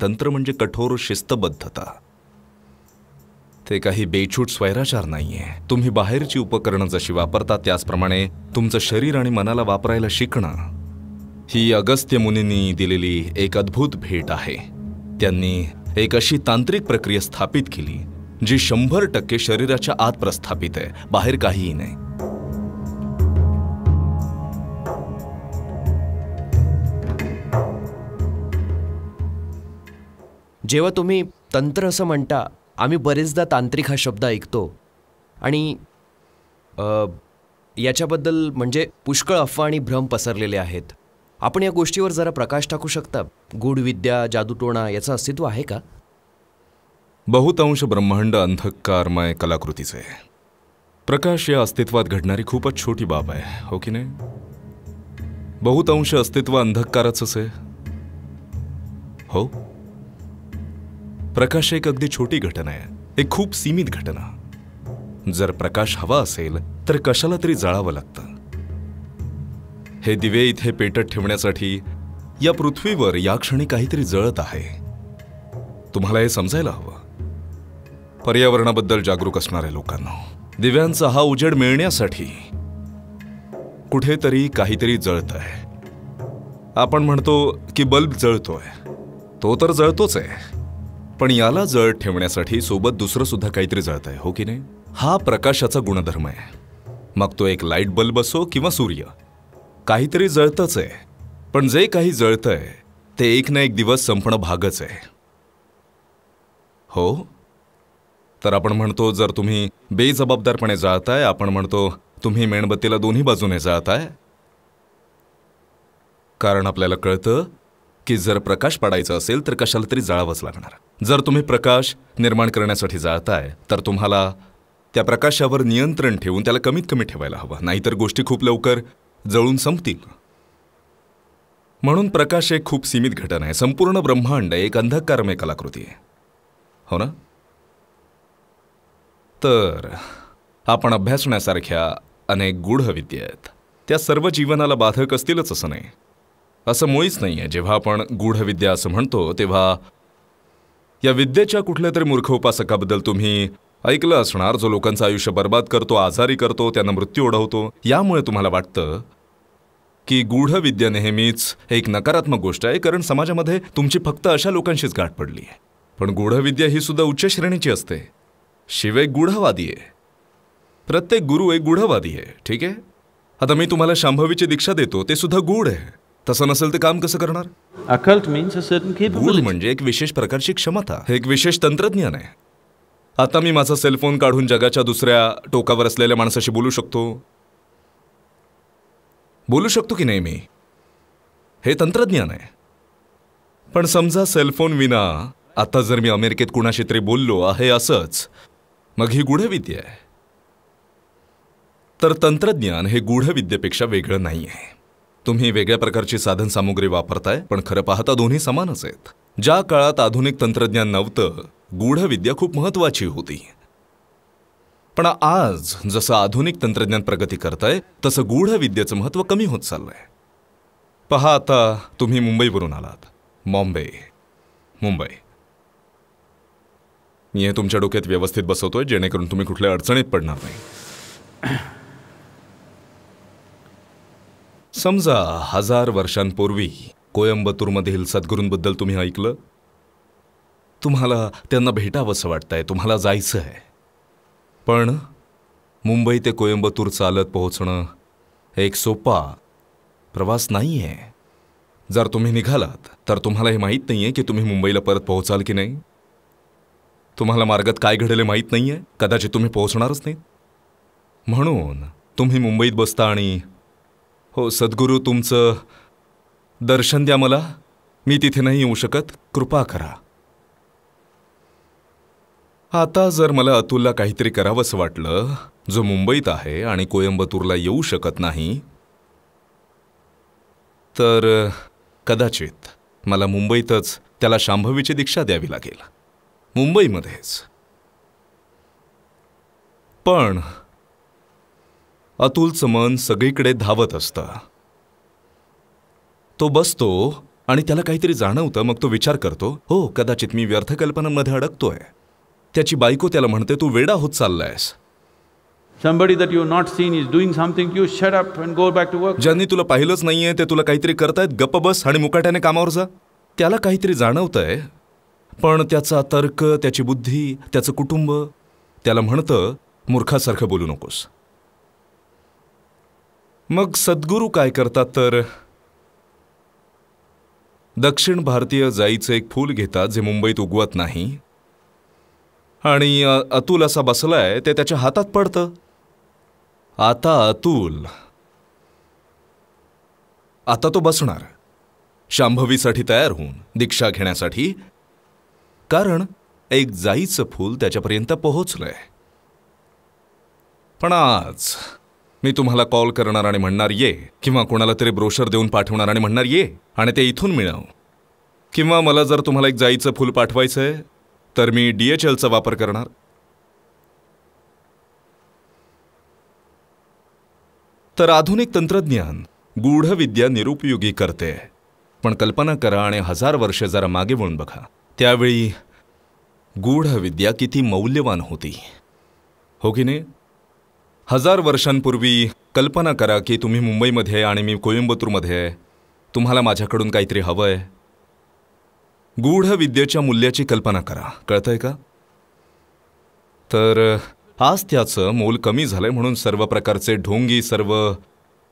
तंत्र म्हणजे कठोर शिस्तबद्धता ते काही बेछूट स्वैराचार नाहीये तुम्ही बाहेरची उपकरणं जशी वापरता त्याचप्रमाणे तुमचं शरीर आणि मनाला वापरायला शिकणं ही अगस्त्य मुनींनी दिलेली एक अद्भुत भेट आहे त्यांनी एक अशी तांत्रिक प्रक्रिया स्थापित केली जी शंभर टक्के शरीराच्या आत प्रस्थापित आहे बाहेर काहीही नाही जेव्हा तुम्ही तंत्र असं म्हणता आम्ही बरेचदा तांत्रिक हा शब्द ऐकतो आणि याच्याबद्दल म्हणजे पुष्कळ अफवा आणि भ्रम पसरलेले आहेत आपण या गोष्टीवर जरा प्रकाश टाकू शकता गूढविद्या जादूटोणा याचं अस्तित्व आहे का बहुतांश ब्रह्मांड अंधकारमय कलाकृतीचे आहे प्रकाश या अस्तित्वात घडणारी खूपच छोटी बाब आहे हो की नाही बहुतांश अस्तित्व अंधकारच आहे हो प्रकाश एक अगदी छोटी घटना आहे एक खूप सीमित घटना जर प्रकाश हवा असेल तर कशाला तरी जळावं लागतं हे दिवे इथे पेटत ठेवण्यासाठी या पृथ्वीवर या क्षणी काहीतरी जळत आहे तुम्हाला हे समजायला हवं पर्यावरणाबद्दल जागरूक असणाऱ्या लोकांना दिव्यांचा हा उजेड मिळण्यासाठी कुठेतरी काहीतरी जळत आहे आपण म्हणतो की बल्ब जळतोय तो तर जळतोच आहे पण याला जळ ठेवण्यासाठी सोबत दुसरं सुद्धा काहीतरी जळत आहे हो की नाही हा प्रकाशाचा गुणधर्म आहे मग तो एक लाईट बल्ब असो किंवा सूर्य काहीतरी जळतच आहे पण जे काही जळत आहे ते एक ना एक दिवस संपणं भागच आहे हो तर आपण म्हणतो जर तुम्ही बेजबाबदारपणे जाळताय आपण म्हणतो तुम्ही मेणबत्तीला दोन्ही बाजूने जाळताय कारण आपल्याला कळतं की जर प्रकाश पाडायचा असेल तर कशाला तरी जळावंच लागणार जर तुम्ही प्रकाश निर्माण करण्यासाठी जाळताय तर तुम्हाला त्या प्रकाशावर नियंत्रण ठेवून त्याला कमीत कमी ठेवायला हवं नाहीतर गोष्टी खूप लवकर जळून संपतील म्हणून प्रकाश एक खूप सीमित घटना आहे संपूर्ण ब्रह्मांड एक अंधकारमय कलाकृती आहे हो ना तर आपण अभ्यासण्यासारख्या अनेक गूढ विद्या आहेत त्या सर्व जीवनाला बाधक असतीलच असं नाही असं मुळीच नाही आहे जेव्हा आपण गूढ विद्या असं म्हणतो तेव्हा या विद्येच्या कुठल्या तरी मूर्ख उपासकाबद्दल तुम्ही ऐकलं असणार जो लोकांचं आयुष्य बर्बाद करतो आजारी करतो त्यांना मृत्यू ओढवतो यामुळे तुम्हाला वाटतं की गूढ विद्या नेहमीच एक नकारात्मक गोष्ट आहे कारण समाजामध्ये तुमची फक्त अशा लोकांशीच गाठ पडली आहे पण गूढविद्या ही सुद्धा उच्च श्रेणीची असते शिव एक गूढवादी आहे प्रत्येक गुरु एक गूढवादी आहे ठीक आहे आता मी तुम्हाला शांभवीची दीक्षा देतो ते सुद्धा गूढ आहे तसं नसेल ते काम कसं करणार occult means a certain capable म्हणजे एक विशेष प्रकारची क्षमता हे एक विशेष तंत्रज्ञान आहे आता मी माझा सेलफोन काढून जगाच्या दुसऱ्या टोकावर असलेल्या माणसाशी बोलू शकतो बोलू शकतो की नाही मी हे तंत्रज्ञान आहे पण समजा सेलफोन विना आता जर मी अमेरिकेत कुणाशी तरी बोललो आहे असंच मग ही गूढविद्या आहे तर तंत्रज्ञान हे गूढविद्येपेक्षा वेगळं नाही आहे तुम्ही वेगळ्या प्रकारची साधनसामुग्री वापरताय पण खरं पाहता दोन्ही समानच आहेत ज्या काळात आधुनिक तंत्रज्ञान नव्हतं गूढ विद्या खूप महत्वाची होती पण आज जसं आधुनिक तंत्रज्ञान प्रगती करताय तसं गूढ विद्येचं महत्त्व कमी होत चाललंय पहा आता तुम्ही मुंबईवरून आलात बॉम्बे मुंबई मी हे तुमच्या डोक्यात व्यवस्थित बसवतोय जेणेकरून तुम्ही कुठल्या अडचणीत पडणार नाही समजा हजार वर्षांपूर्वी कोयंबतूरमधील सद्गुरूंबद्दल तुम्ही ऐकलं तुम्हाला त्यांना भेटावंसं वाटतंय तुम्हाला जायचं आहे पण मुंबई ते कोयंबतूर चालत पोहोचणं एक सोपा प्रवास नाही आहे जर तुम्ही निघालात तर तुम्हाला हे माहीत नाही आहे की तुम्ही मुंबईला परत पोहोचाल की नाही तुम्हाला मार्गात काय घडले माहीत नाही आहे कदाचित तुम्ही पोहोचणारच नाही म्हणून तुम्ही मुंबईत बसता आणि हो सद्गुरू तुमचं दर्शन द्या मला मी तिथे नाही येऊ शकत कृपा करा आता जर मला अतुलला काहीतरी करावंसं वाटलं जो मुंबईत आहे आणि कोयंबतूरला येऊ शकत नाही तर कदाचित मला मुंबईतच त्याला शांभवीची दीक्षा द्यावी लागेल मुंबईमध्येच पण अतुलचं मन सगळीकडे धावत असतं तो बसतो आणि त्याला काहीतरी जाणवतं मग तो विचार करतो हो कदाचित मी व्यर्थकल्पनांमध्ये अडकतोय त्याची बायको त्याला म्हणते तू वेडा होत चाललायस somebody that you not seen is doing something you shut up and go back to work ज्यांनी तुला पाहिलंच नाहीये ते तुला काहीतरी करतायत गप्प बस आणि मुकाट्याने कामावर जा त्याला काहीतरी जाणवतंय पण त्याचा तर्क त्याची बुद्धी त्याचं कुटुंब त्याला म्हणतं मूर्खासारखं बोलू नकोस मग सद्गुरू काय करतात तर दक्षिण भारतीय जाईचं एक फूल घेतात जे मुंबईत उगवत नाही आणि अतुल असा बसलाय ते त्याच्या हातात पडतं आता अतुल आता तो बसणार शांभवीसाठी तयार होऊन दीक्षा घेण्यासाठी कारण एक जाईचं फूल त्याच्यापर्यंत पोहोचलंय पण आज मी तुम्हाला कॉल करणार आणि म्हणणार ये किंवा कोणाला तरी ब्रोशर देऊन पाठवणार आणि म्हणणार ये आणि ते इथून मिळव किंवा मला जर तुम्हाला एक जाईचं फुल पाठवायचं आहे तर मी डी एच एलचा वापर करणार तर आधुनिक तंत्रज्ञान गूढविद्या निरुपयोगी करते पण कल्पना करा आणि हजार वर्षे जरा मागे वळून बघा त्यावेळी गूढविद्या किती मौल्यवान होती हो की नाही हजार वर्षांपूर्वी कल्पना करा की तुम्ही मुंबईमध्ये आहे आणि मी कोइंबतूरमध्ये आहे तुम्हाला माझ्याकडून काहीतरी हवं आहे गूढ विद्येच्या मूल्याची कल्पना करा कळतंय का तर आज त्याचं मोल कमी झालं आहे म्हणून सर्व प्रकारचे ढोंगी सर्व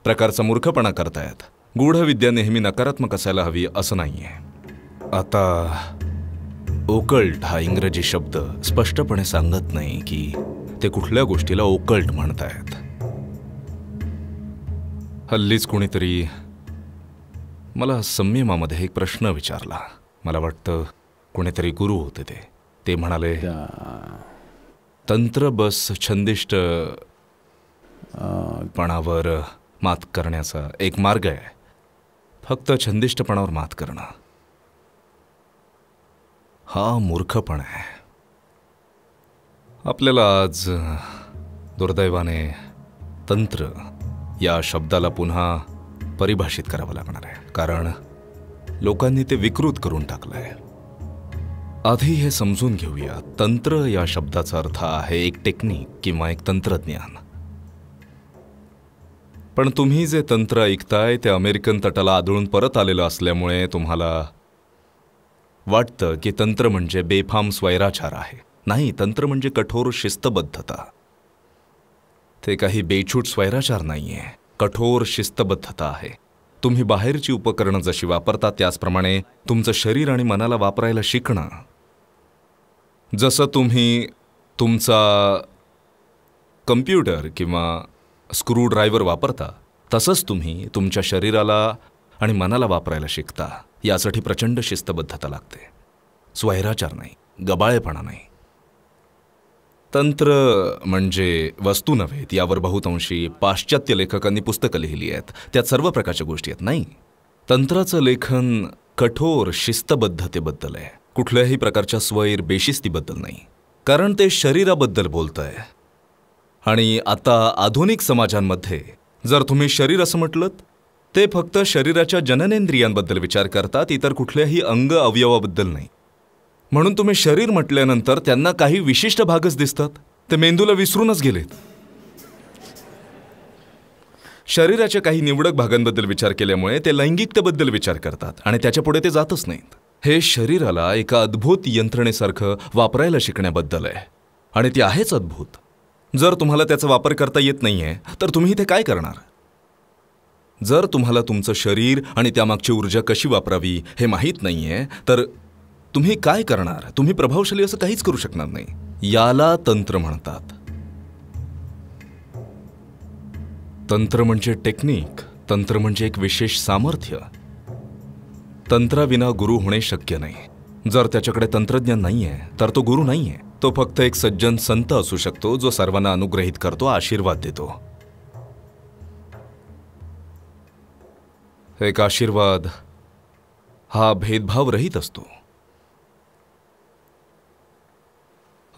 प्रकारचा मूर्खपणा करतायत गूढ विद्या नेहमी नकारात्मक असायला हवी असं नाही आहे आता ओकल्ट हा इंग्रजी शब्द स्पष्टपणे सांगत नाही की ते कुठल्या गोष्टीला ओकल्ट म्हणतायत हल्लीच कोणीतरी मला संयमामध्ये एक प्रश्न विचारला मला वाटतं कोणीतरी गुरु होते ते ते म्हणाले तंत्र बस छंदिष्ट पणावर मात करण्याचा एक मार्ग आहे फक्त छंदिष्टपणावर मात करणं हा मूर्खपण आहे आपल्याला आज दुर्दैवाने तंत्र या शब्दाला पुन्हा परिभाषित करावं लागणार आहे कारण लोकांनी ते विकृत करून टाकलं आहे आधी हे समजून घेऊया तंत्र या शब्दाचा अर्थ आहे एक टेक्निक किंवा एक तंत्रज्ञान पण तुम्ही जे तंत्र ऐकताय ते अमेरिकन तटाला आदळून परत आलेलं असल्यामुळे तुम्हाला वाटतं की तंत्र म्हणजे बेफाम स्वैराचार आहे नाही तंत्र म्हणजे कठोर शिस्तबद्धता ते काही बेछूट स्वैराचार नाही आहे कठोर शिस्तबद्धता आहे तुम्ही बाहेरची उपकरणं जशी वापरता त्याचप्रमाणे तुमचं शरीर आणि मनाला वापरायला शिकणं जसं तुम्ही तुमचा कम्प्युटर किंवा स्क्रूड्रायव्हर वापरता तसंच तुम्ही तुमच्या शरीराला आणि मनाला वापरायला शिकता यासाठी प्रचंड शिस्तबद्धता लागते स्वैराचार नाही गबाळेपणा नाही तंत्र म्हणजे वस्तू नव्हेत यावर बहुतांशी पाश्चात्य लेखकांनी पुस्तकं लिहिली आहेत त्यात सर्व प्रकारच्या गोष्टी आहेत नाही तंत्राचं लेखन कठोर शिस्तबद्धतेबद्दल आहे कुठल्याही प्रकारच्या स्वैर बेशिस्तीबद्दल नाही कारण ते शरीराबद्दल बोलत आहे आणि आता आधुनिक समाजांमध्ये जर तुम्ही शरीर असं म्हटलं ते फक्त शरीराच्या जननेंद्रियांबद्दल विचार करतात इतर कुठल्याही अंग अवयवाबद्दल नाही म्हणून तुम्ही शरीर म्हटल्यानंतर त्यांना काही विशिष्ट भागच दिसतात ते मेंदूला विसरूनच गेलेत शरीराच्या काही निवडक भागांबद्दल विचार केल्यामुळे ते लैंगिकतेबद्दल विचार करतात आणि त्याच्यापुढे ते जातच नाहीत हे शरीराला एका अद्भुत यंत्रणेसारखं वापरायला शिकण्याबद्दल आहे आणि ते आहेच अद्भुत जर तुम्हाला त्याचा वापर करता येत नाही आहे तर तुम्ही ते काय करणार जर तुम्हाला तुमचं शरीर आणि त्यामागची ऊर्जा कशी वापरावी हे माहीत नाही आहे तर तुम्ही काय करणार तुम्ही प्रभावशाली असं काहीच करू शकणार नाही याला तंत्र म्हणतात तंत्र म्हणजे टेक्निक तंत्र म्हणजे एक विशेष सामर्थ्य तंत्राविना गुरु होणे शक्य नाही जर त्याच्याकडे तंत्रज्ञान नाही आहे तर तो गुरु नाही आहे तो फक्त एक सज्जन संत असू शकतो जो सर्वांना अनुग्रहित करतो आशीर्वाद देतो एक आशीर्वाद हा भेदभाव रहित असतो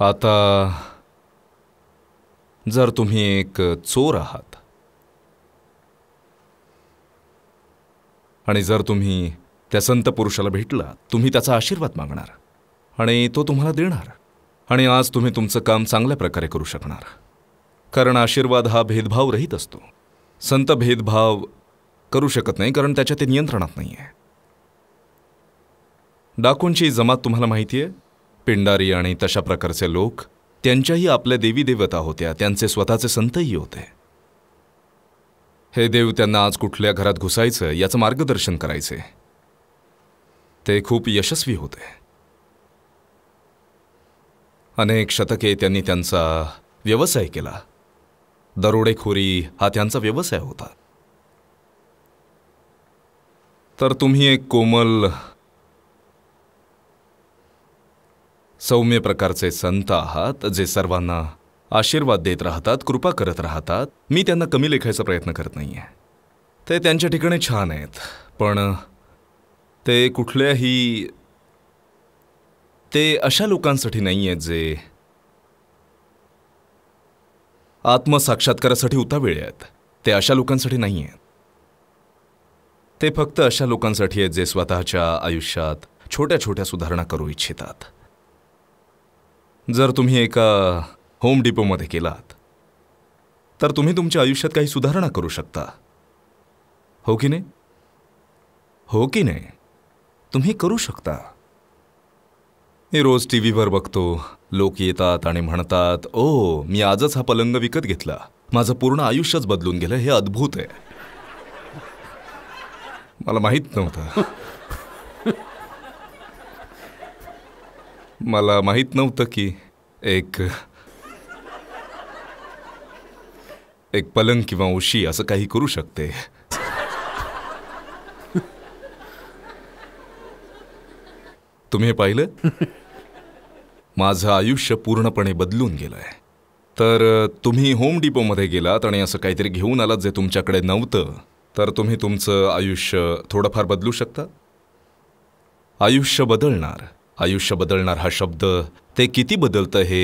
आता जर तुम्ही एक चोर आहात आणि जर तुम्ही त्या संत पुरुषाला भेटला तुम्ही त्याचा आशीर्वाद मागणार आणि तो तुम्हाला देणार आणि आज तुम्ही तुमचं काम चांगल्या प्रकारे करू शकणार कारण आशीर्वाद हा भेदभाव रहित असतो संत भेदभाव करू शकत नाही कारण त्याच्या ते नियंत्रणात नाही आहे डाकूंची जमात तुम्हाला माहिती आहे पिंडारी आणि तशा प्रकारचे लोक त्यांच्याही आपल्या देवी देवता होत्या त्यांचे स्वतःचे संतही होते हे देव त्यांना आज कुठल्या घरात घुसायचं याचं मार्गदर्शन करायचे ते खूप यशस्वी होते अनेक शतके त्यांनी त्यांचा व्यवसाय केला दरोडेखोरी हा त्यांचा व्यवसाय होता तर तुम्ही एक कोमल सौम्य प्रकारचे संत आहात जे सर्वांना आशीर्वाद देत राहतात कृपा करत राहतात मी त्यांना कमी लेखायचा प्रयत्न करत नाही आहे ते त्यांच्या ठिकाणी छान आहेत पण ते कुठल्याही ते अशा लोकांसाठी नाही आहेत जे आत्मसाक्षात्कारासाठी उतावेळे आहेत ते अशा लोकांसाठी नाही आहेत ते फक्त अशा लोकांसाठी आहेत जे स्वतःच्या आयुष्यात छोट्या छोट्या सुधारणा करू इच्छितात जर तुम्ही एका होम डिपोमध्ये केलात तर तुम्ही तुमच्या आयुष्यात काही सुधारणा करू शकता हो की नाही हो की नाही तुम्ही करू शकता मी रोज टी व्हीवर बघतो लोक येतात आणि म्हणतात ओ मी आजच हा पलंग विकत घेतला माझं पूर्ण आयुष्यच बदलून गेलं हे अद्भुत आहे मला माहीत नव्हतं मला माहीत नव्हतं की एक एक पलंग किंवा उशी असं काही करू शकते तुम्ही पाहिलं माझं आयुष्य पूर्णपणे बदलून गेलंय तर तुम्ही होम डिपोमध्ये गेलात आणि असं काहीतरी घेऊन आलात जे तुमच्याकडे नव्हतं तर तुम्ही तुमचं आयुष्य थोडंफार बदलू शकता आयुष्य बदलणार आयुष्य बदलणार हा शब्द ते किती बदलतं हे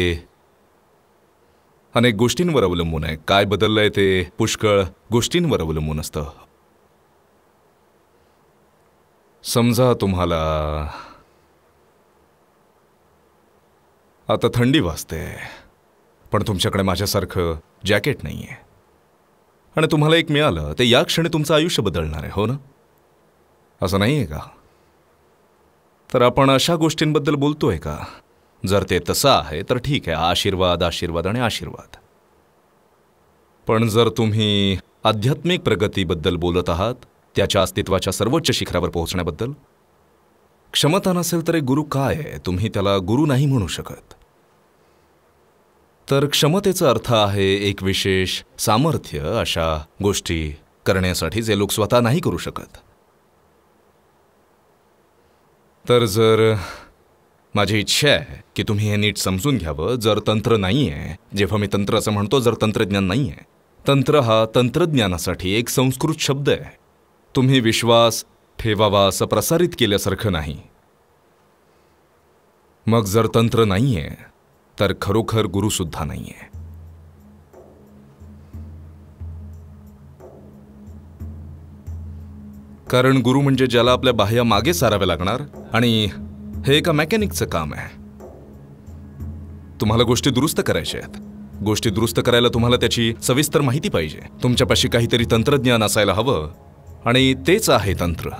अनेक गोष्टींवर अवलंबून आहे काय बदललंय ते पुष्कळ गोष्टींवर अवलंबून असतं समजा तुम्हाला आता थंडी वाजते पण तुमच्याकडे माझ्यासारखं जॅकेट नाही आहे आणि तुम्हाला एक मिळालं ते या क्षणी तुमचं आयुष्य बदलणार आहे हो ना असं नाही आहे का तर आपण अशा गोष्टींबद्दल बोलतोय का जर ते तसं आहे तर ठीक आहे आशीर्वाद आशीर्वाद आणि आशीर्वाद पण जर तुम्ही आध्यात्मिक प्रगतीबद्दल बोलत आहात त्याच्या अस्तित्वाच्या सर्वोच्च शिखरावर पोहोचण्याबद्दल क्षमता नसेल तर गुरु काय आहे तुम्ही त्याला गुरु नाही म्हणू शकत तर क्षमतेचा अर्थ आहे एक विशेष सामर्थ्य अशा गोष्टी करण्यासाठी जे लोक स्वतः नाही करू शकत तर जर माझी इच्छा आहे की तुम्ही हे नीट समजून घ्यावं जर तंत्र नाही आहे जेव्हा मी तंत्र असं म्हणतो जर तंत्रज्ञान नाही आहे तंत्र हा तंत्रज्ञानासाठी एक संस्कृत शब्द आहे तुम्ही विश्वास ठेवावा असं प्रसारित केल्यासारखं नाही मग जर तंत्र नाही आहे तर खरोखर गुरुसुद्धा नाही आहे कारण गुरु म्हणजे ज्याला आपल्या बाह्या मागे साराव्या लागणार आणि हे एका मेकॅनिकचं काम आहे तुम्हाला गोष्टी दुरुस्त करायच्या आहेत गोष्टी दुरुस्त करायला तुम्हाला त्याची सविस्तर माहिती पाहिजे तुमच्यापाशी काहीतरी तंत्रज्ञान असायला हवं आणि तेच आहे तंत्र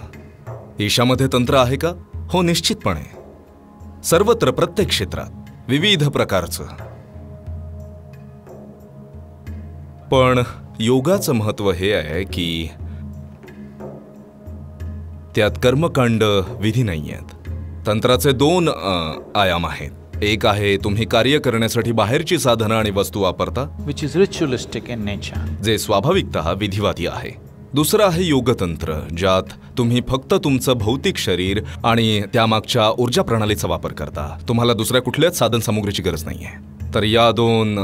ईशामध्ये तंत्र आहे का हो निश्चितपणे सर्वत्र प्रत्येक क्षेत्रात विविध प्रकारचं पण योगाचं महत्त्व हे आहे की त्यात कर्मकांड विधी नाही आहेत तंत्राचे दोन आयाम आहेत एक आहे तुम्ही कार्य करण्यासाठी बाहेरची साधनं आणि वस्तू वापरता which is ritualistic in nature जे स्वाभाविकतः विधिवादी आहे दुसरं आहे योगतंत्र ज्यात तुम्ही फक्त तुमचं भौतिक शरीर आणि त्यामागच्या ऊर्जा प्रणालीचा वापर करता तुम्हाला दुसऱ्या कुठल्याच साधन सामुग्रीची गरज नाही आहे तर या दोन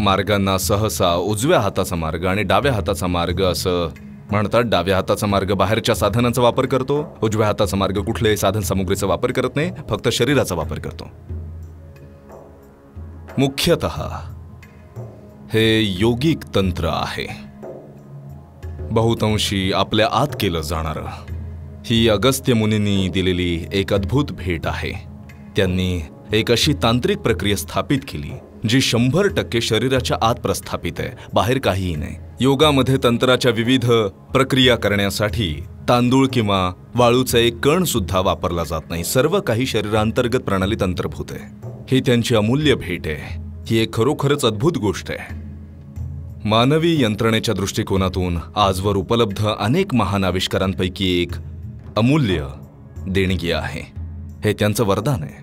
मार्गांना सहसा उजव्या हाताचा मार्ग आणि डाव्या हाताचा मार्ग असं म्हणतात डाव्या हाताचा मार्ग बाहेरच्या साधनांचा वापर करतो उजव्या हाताचा मार्ग कुठल्याही साधन सामुग्रीचा वापर करत नाही फक्त शरीराचा वापर करतो मुख्यत हे योगिक तंत्र आहे बहुतांशी आपल्या आत केलं जाणारं ही अगस्त्य मुनींनी दिलेली एक अद्भुत भेट आहे त्यांनी एक अशी तांत्रिक प्रक्रिया स्थापित केली जी शंभर टक्के शरीराच्या आत प्रस्थापित आहे बाहेर काहीही नाही योगामध्ये तंत्राच्या विविध प्रक्रिया करण्यासाठी तांदूळ किंवा वाळूचा एक कण सुद्धा वापरला जात नाही सर्व काही शरीरांतर्गत प्रणालीत अंतर्भूत आहे ही त्यांची अमूल्य भेट आहे ही एक खरोखरच अद्भुत गोष्ट आहे मानवी यंत्रणेच्या दृष्टिकोनातून आजवर उपलब्ध अनेक महान आविष्कारांपैकी एक अमूल्य देणगी आहे हे त्यांचं वरदान आहे